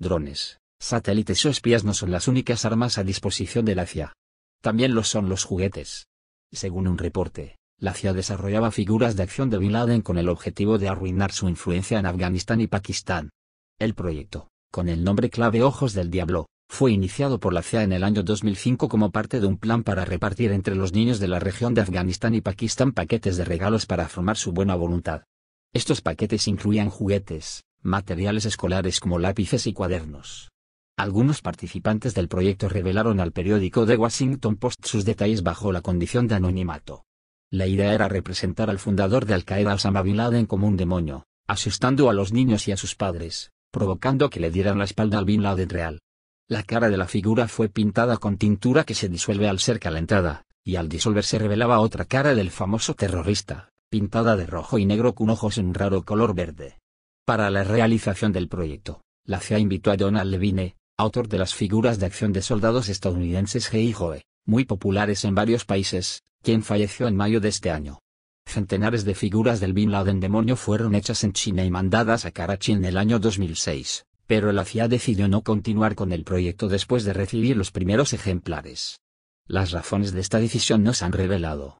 drones, satélites o espías no son las únicas armas a disposición de la CIA. También lo son los juguetes. Según un reporte, la CIA desarrollaba figuras de acción de Bin Laden con el objetivo de arruinar su influencia en Afganistán y Pakistán. El proyecto, con el nombre clave Ojos del Diablo, fue iniciado por la CIA en el año 2005 como parte de un plan para repartir entre los niños de la región de Afganistán y Pakistán paquetes de regalos para formar su buena voluntad. Estos paquetes incluían juguetes, materiales escolares como lápices y cuadernos. Algunos participantes del proyecto revelaron al periódico The Washington Post sus detalles bajo la condición de anonimato. La idea era representar al fundador de Al Qaeda Osama Bin Laden como un demonio, asustando a los niños y a sus padres, provocando que le dieran la espalda al Bin Laden real. La cara de la figura fue pintada con tintura que se disuelve al ser calentada, y al disolverse revelaba otra cara del famoso terrorista, pintada de rojo y negro con ojos en raro color verde. Para la realización del proyecto, la CIA invitó a Donald Levine, autor de las figuras de acción de soldados estadounidenses G.I. Joe, muy populares en varios países, quien falleció en mayo de este año. Centenares de figuras del Bin Laden demonio fueron hechas en China y mandadas a Karachi en el año 2006, pero la CIA decidió no continuar con el proyecto después de recibir los primeros ejemplares. Las razones de esta decisión no se han revelado.